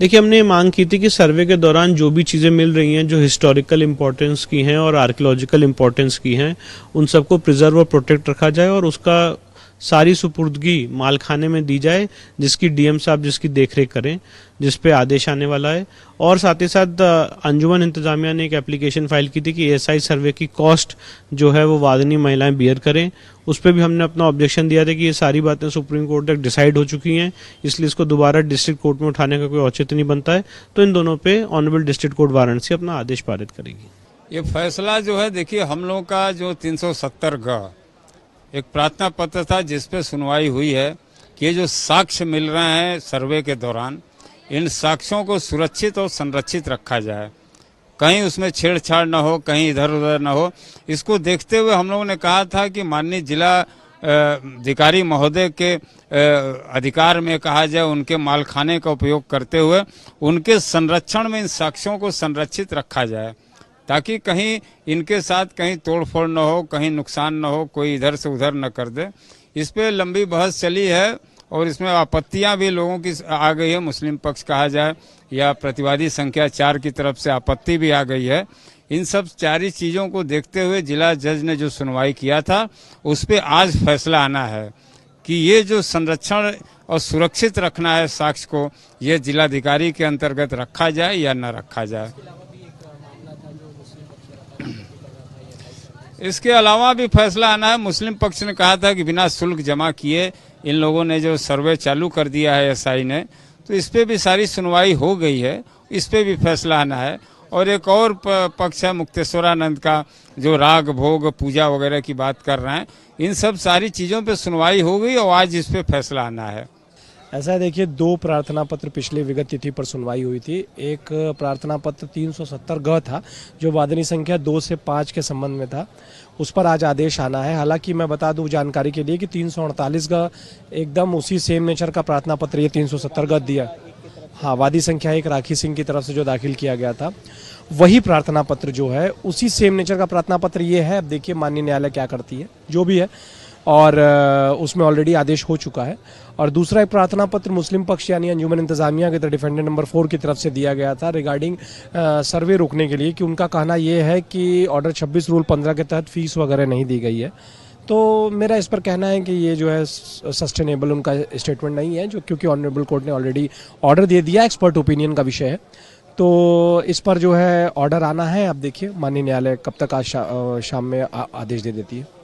देखिए हमने मांग की थी कि सर्वे के दौरान जो भी चीज़ें मिल रही हैं जो हिस्टोरिकल इम्पोर्टेंस की हैं और आर्कियोलॉजिकल इम्पोर्टेंस की हैं उन सबको प्रिजर्व और प्रोटेक्ट रखा जाए और उसका सारी सुपुर्दगी मालखाने में दी जाए जिसकी डीएम साहब जिसकी देखरेख करें जिस पे आदेश आने वाला है और साथ ही साथ अंजुमन इंतजामिया ने एक एप्लीकेशन फाइल की थी कि एसआई सर्वे की कॉस्ट जो है वो वादनी महिलाएं बियर करें उस पर भी हमने अपना ऑब्जेक्शन दिया था कि ये सारी बातें सुप्रीम कोर्ट तक डिसाइड हो चुकी हैं इसलिए इसको दोबारा डिस्ट्रिक्ट कोर्ट में उठाने का कोई औचित्य नहीं बनता है तो इन दोनों पे ऑनरेबल डिस्ट्रिक्ट कोर्ट वाराणसी अपना आदेश पारित करेगी ये फैसला जो है देखिए हम लोगों का जो तीन सौ सत्तर का एक प्रार्थना पत्र था जिस पे सुनवाई हुई है कि ये जो साक्ष्य मिल रहे हैं सर्वे के दौरान इन साक्ष्यों को सुरक्षित और संरक्षित रखा जाए कहीं उसमें छेड़छाड़ ना हो कहीं इधर उधर ना हो इसको देखते हुए हम लोगों ने कहा था कि माननीय जिला अधिकारी महोदय के अधिकार में कहा जाए उनके मालखाने का उपयोग करते हुए उनके संरक्षण में इन साक्ष्यों को संरक्षित रखा जाए ताकि कहीं इनके साथ कहीं तोड़फोड़ न हो कहीं नुकसान न हो कोई इधर से उधर न कर दे इस पर लंबी बहस चली है और इसमें आपत्तियां भी लोगों की आ गई है मुस्लिम पक्ष कहा जाए या प्रतिवादी संख्या चार की तरफ से आपत्ति भी आ गई है इन सब चारी चीज़ों को देखते हुए जिला जज ने जो सुनवाई किया था उस पर आज फैसला आना है कि ये जो संरक्षण और सुरक्षित रखना है साक्ष्य को ये जिलाधिकारी के अंतर्गत रखा जाए या न रखा जाए इसके अलावा भी फैसला आना है मुस्लिम पक्ष ने कहा था कि बिना शुल्क जमा किए इन लोगों ने जो सर्वे चालू कर दिया है एसआई ने तो इस पर भी सारी सुनवाई हो गई है इस पर भी फैसला आना है और एक और पक्ष है मुक्तेश्वरानंद का जो राग भोग पूजा वगैरह की बात कर रहे हैं इन सब सारी चीज़ों पर सुनवाई हो गई और आज इस पर फैसला आना है ऐसा है देखिए दो प्रार्थना पत्र पिछले विगत तिथि पर सुनवाई हुई थी एक प्रार्थना पत्र 370 ग था जो वादनी संख्या दो से पाँच के संबंध में था उस पर आज आदेश आना है हालांकि मैं बता दूं जानकारी के लिए कि तीन गह एकदम उसी सेम नेचर का प्रार्थना पत्र ये 370 ग दिया हाँ वादी संख्या एक राखी सिंह की तरफ से जो दाखिल किया गया था वही प्रार्थना पत्र जो है उसी सेम नेचर का प्रार्थना पत्र ये है अब देखिए माननीय न्यायालय क्या करती है जो भी है और उसमें ऑलरेडी आदेश हो चुका है और दूसरा एक प्रार्थना पत्र मुस्लिम पक्ष यानी अंजुमन इंतजामिया के तरफ डिफेंडेंट नंबर फोर की तरफ से दिया गया था रिगार्डिंग सर्वे रोकने के लिए कि उनका कहना यह है कि ऑर्डर 26 रूल 15 के तहत फीस वगैरह नहीं दी गई है तो मेरा इस पर कहना है कि ये जो है सस्टेनेबल उनका स्टेटमेंट नहीं है जो क्योंकि ऑनरेबल कोर्ट ने ऑलरेडी ऑर्डर दे दिया एक्सपर्ट ओपिनियन का विषय है तो इस पर जो है ऑर्डर आना है आप देखिए माननीय न्यायालय कब तक आज शा, शाम में आ, आदेश दे देती है